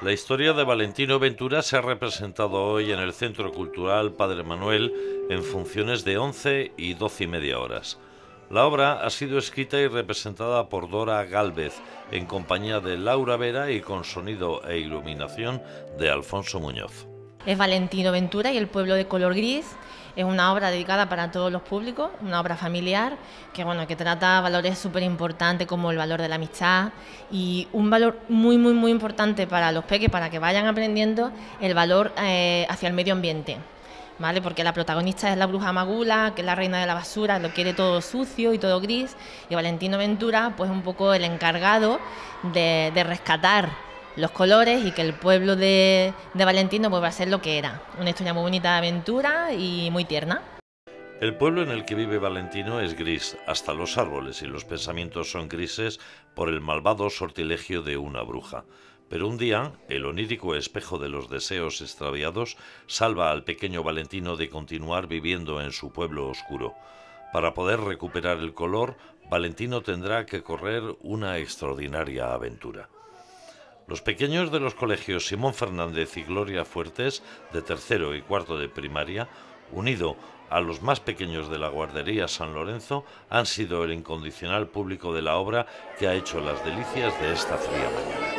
La historia de Valentino Ventura se ha representado hoy en el Centro Cultural Padre Manuel en funciones de 11 y 12 y media horas. La obra ha sido escrita y representada por Dora Gálvez en compañía de Laura Vera y con sonido e iluminación de Alfonso Muñoz es Valentino Ventura y El pueblo de color gris. Es una obra dedicada para todos los públicos, una obra familiar que, bueno, que trata valores súper importantes como el valor de la amistad y un valor muy, muy, muy importante para los peques, para que vayan aprendiendo el valor eh, hacia el medio ambiente. ¿Vale? Porque la protagonista es la bruja Magula, que es la reina de la basura, lo quiere todo sucio y todo gris, y Valentino Ventura, pues un poco el encargado de rescatar los colores y que el pueblo de, Valentino vuelva pues, a ser lo que era. Una historia muy bonita de aventura y muy tierna. El pueblo en el que vive Valentino es gris, hasta los árboles y los pensamientos son grises por el malvado sortilegio de una bruja. Pero un día, el onírico espejo de los deseos extraviados salva al pequeño Valentino de continuar viviendo en su pueblo oscuro. Para poder recuperar el color, Valentino tendrá que correr una extraordinaria aventura. Los pequeños de los colegios Simón Fernández y Gloria Fuertes, de tercero y cuarto de primaria, unido a los más pequeños de la guardería San Lorenzo, han sido el incondicional público de la obra que ha hecho las delicias de esta fría mañana.